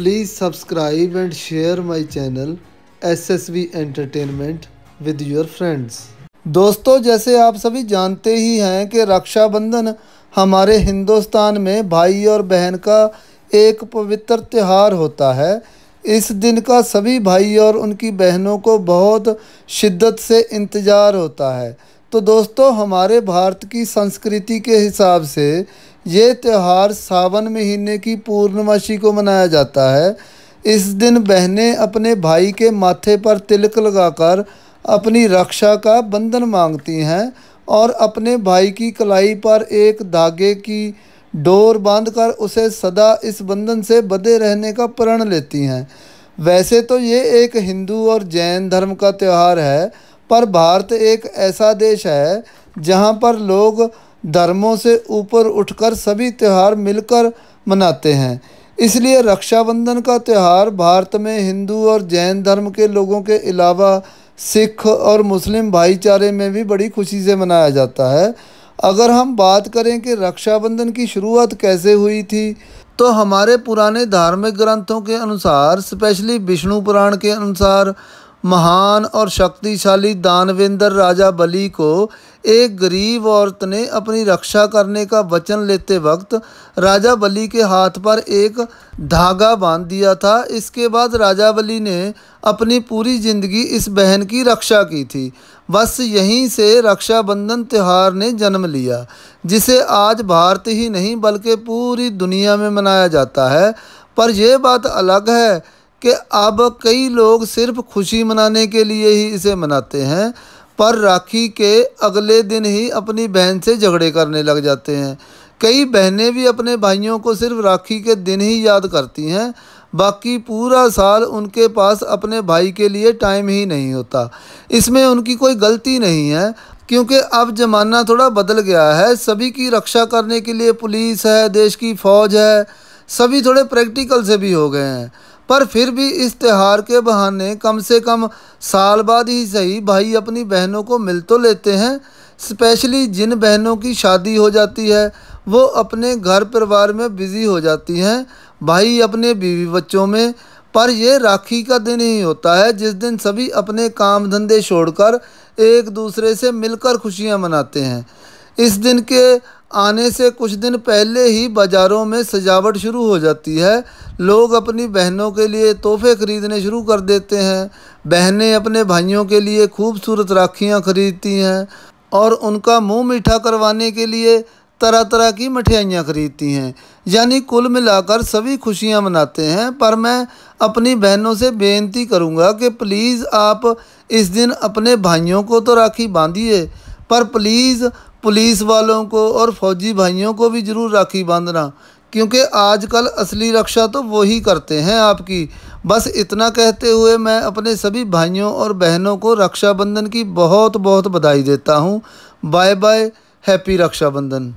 please subscribe and share my channel SSV Entertainment with your friends. दोस्तों जैसे आप सभी जानते ही हैं कि रक्षाबंधन हमारे हिंदुस्तान में भाई और बहन का एक पवित्र त्यौहार होता है इस दिन का सभी भाई और उनकी बहनों को बहुत शिद्दत से इंतज़ार होता है तो दोस्तों हमारे भारत की संस्कृति के हिसाब से ये त्यौहार सावन महीने की पूर्णमासी को मनाया जाता है इस दिन बहनें अपने भाई के माथे पर तिलक लगाकर अपनी रक्षा का बंधन मांगती हैं और अपने भाई की कलाई पर एक धागे की डोर बांधकर उसे सदा इस बंधन से बधे रहने का प्रण लेती हैं वैसे तो ये एक हिंदू और जैन धर्म का त्यौहार है पर भारत एक ऐसा देश है जहाँ पर लोग धर्मों से ऊपर उठकर सभी त्यौहार मिलकर मनाते हैं इसलिए रक्षाबंधन का त्यौहार भारत में हिंदू और जैन धर्म के लोगों के अलावा सिख और मुस्लिम भाईचारे में भी बड़ी खुशी से मनाया जाता है अगर हम बात करें कि रक्षाबंधन की शुरुआत कैसे हुई थी तो हमारे पुराने धार्मिक ग्रंथों के अनुसार स्पेशली विष्णु पुराण के अनुसार महान और शक्तिशाली दानवेंद्र राजा बली को एक गरीब औरत ने अपनी रक्षा करने का वचन लेते वक्त राजा बली के हाथ पर एक धागा बांध दिया था इसके बाद राजा बली ने अपनी पूरी ज़िंदगी इस बहन की रक्षा की थी बस यहीं से रक्षाबंधन त्यौहार ने जन्म लिया जिसे आज भारत ही नहीं बल्कि पूरी दुनिया में मनाया जाता है पर यह बात अलग है कि अब कई लोग सिर्फ खुशी मनाने के लिए ही इसे मनाते हैं पर राखी के अगले दिन ही अपनी बहन से झगड़े करने लग जाते हैं कई बहनें भी अपने भाइयों को सिर्फ राखी के दिन ही याद करती हैं बाकी पूरा साल उनके पास अपने भाई के लिए टाइम ही नहीं होता इसमें उनकी कोई गलती नहीं है क्योंकि अब ज़माना थोड़ा बदल गया है सभी की रक्षा करने के लिए पुलिस है देश की फ़ौज है सभी थोड़े प्रैक्टिकल से भी हो गए हैं पर फिर भी इस त्यौहार के बहाने कम से कम साल बाद ही सही भाई अपनी बहनों को मिल तो लेते हैं स्पेशली जिन बहनों की शादी हो जाती है वो अपने घर परिवार में बिज़ी हो जाती हैं भाई अपने बीवी बच्चों में पर यह राखी का दिन ही होता है जिस दिन सभी अपने काम धंधे छोड़कर एक दूसरे से मिलकर खुशियां मनाते हैं इस दिन के आने से कुछ दिन पहले ही बाज़ारों में सजावट शुरू हो जाती है लोग अपनी बहनों के लिए तोहफे ख़रीदने शुरू कर देते हैं बहनें अपने भाइयों के लिए खूबसूरत राखियाँ ख़रीदती हैं और उनका मुंह मीठा करवाने के लिए तरह तरह की मिठाइयाँ ख़रीदती हैं यानी कुल मिलाकर सभी खुशियाँ मनाते हैं पर मैं अपनी बहनों से बेनती करूँगा कि प्लीज़ आप इस दिन अपने भाइयों को तो राखी बांधिए पर प्लीज़ पुलिस वालों को और फौजी भाइयों को भी ज़रूर राखी बांधना क्योंकि आजकल असली रक्षा तो वही करते हैं आपकी बस इतना कहते हुए मैं अपने सभी भाइयों और बहनों को रक्षाबंधन की बहुत बहुत बधाई देता हूँ बाय बाय हैप्पी रक्षाबंधन